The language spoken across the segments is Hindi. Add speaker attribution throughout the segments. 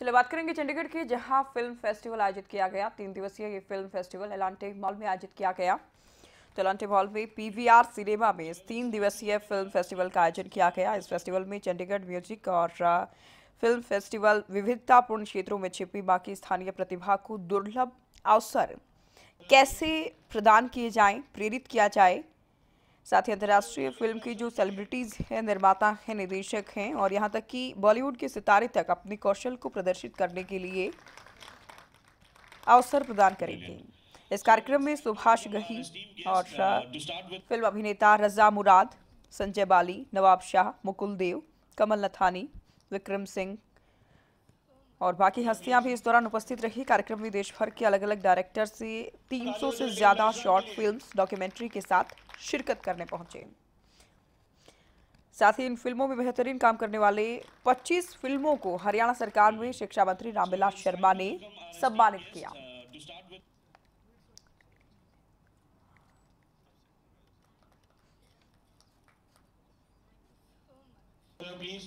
Speaker 1: चलिए बात करेंगे चंडीगढ़ के जहां फिल्म फेस्टिवल आयोजित किया गया तीन दिवसीय ये फिल्म फेस्टिवल एलांटे मॉल में आयोजित किया गया चलांटे तो मॉल में पीवीआर सिनेमा में इस तीन दिवसीय फिल्म फेस्टिवल का आयोजन किया गया इस फेस्टिवल में चंडीगढ़ म्यूजिक और फिल्म फेस्टिवल विविधतापूर्ण क्षेत्रों में छिपी बाकी स्थानीय प्रतिभा को दुर्लभ अवसर कैसे प्रदान किए जाएं प्रेरित किया जाए साथ ही अंतर्राष्ट्रीय फिल्म की जो सेलिब्रिटीज़ हैं निर्माता हैं निदेशक हैं और यहाँ तक कि बॉलीवुड के सितारे तक अपने कौशल को प्रदर्शित करने के लिए अवसर प्रदान करेंगे इस कार्यक्रम में सुभाष गही और फिल्म अभिनेता रजा मुराद संजय बाली नवाब शाह मुकुल देव कमल नथानी विक्रम सिंह और बाकी हस्तियां भी इस दौरान उपस्थित रही कार्यक्रम में देश भर के अलग अलग डायरेक्टर से 300 से ज्यादा शॉर्ट फिल्म्स डॉक्यूमेंट्री के साथ शिरकत करने पहुंचे साथ ही इन फिल्मों में बेहतरीन काम करने वाले 25 फिल्मों को हरियाणा सरकार में शिक्षा मंत्री रामविलास शर्मा ने सम्मानित किया
Speaker 2: please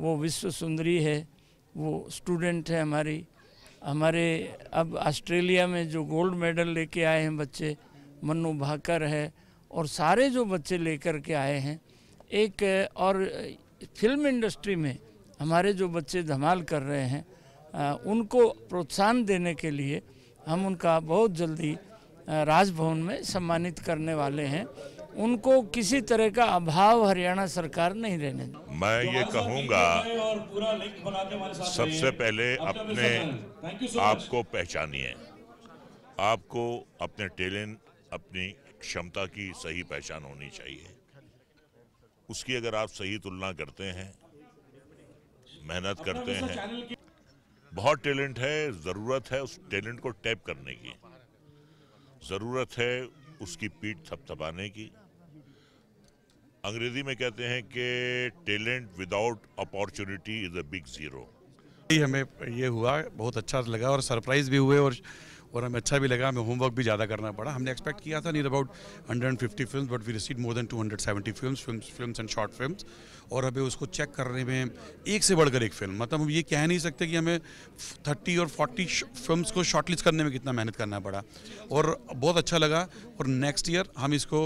Speaker 2: वो विश्व सुंदरी है वो स्टूडेंट है हमारी हमारे अब ऑस्ट्रेलिया में जो गोल्ड मेडल लेके आए हैं बच्चे मनु भाकर है और सारे जो बच्चे लेकर के आए हैं एक और फिल्म इंडस्ट्री में हमारे जो बच्चे धमाल कर रहे हैं आ, उनको प्रोत्साहन देने के लिए हम उनका बहुत जल्दी राजभवन में सम्मानित करने वाले हैं उनको किसी तरह का अभाव हरियाणा सरकार नहीं देने
Speaker 3: मैं ये कहूँगा
Speaker 1: सबसे पहले अपने आपको
Speaker 3: पहचानिए आपको अपने टैलेंट अपनी क्षमता की सही पहचान होनी चाहिए उसकी अगर आप सही तुलना करते हैं मेहनत करते हैं बहुत टैलेंट है ज़रूरत है उस टैलेंट को टैप करने की ज़रूरत है उसकी पीठ थपथपाने की अंग्रेजी में कहते हैं कि talent without
Speaker 4: opportunity is a big zero हमें ये हुआ बहुत अच्छा लगा और सरप्राइज़ भी हुए और और हमें अच्छा भी लगा हमें होमवर्क भी ज़्यादा करना पड़ा हमने एक्सपेक्ट किया था near about 150 film but we receive more than 270 films film films and short films और हमें उसको चेक करने में एक से बढ़कर एक फिल्म मतलब हम ये कह नहीं सकते कि हमें 30 और 40 फिल्म्स को शॉर्टलिस्ट करने में कितना मेहनत करना पड़ा और बहुत अच्छा लगा और नेक्स्ट ईयर हम इसको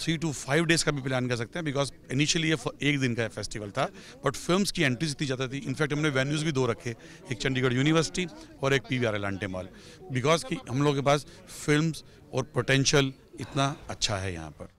Speaker 4: थ्री टू फाइव डेज का भी प्लान कर सकते हैं बिकॉज इनिशियली ये एक दिन का फेस्टिवल था बट फिल्म्स की एंट्रीज इतनी ज़्यादा थी इनफैक्ट हमने वेन्यूज़ भी दो रखे एक चंडीगढ़ यूनिवर्सिटी और एक P V R Elante mall because कि हम लोग के पास फिल्म और पोटेंशल इतना अच्छा है यहाँ पर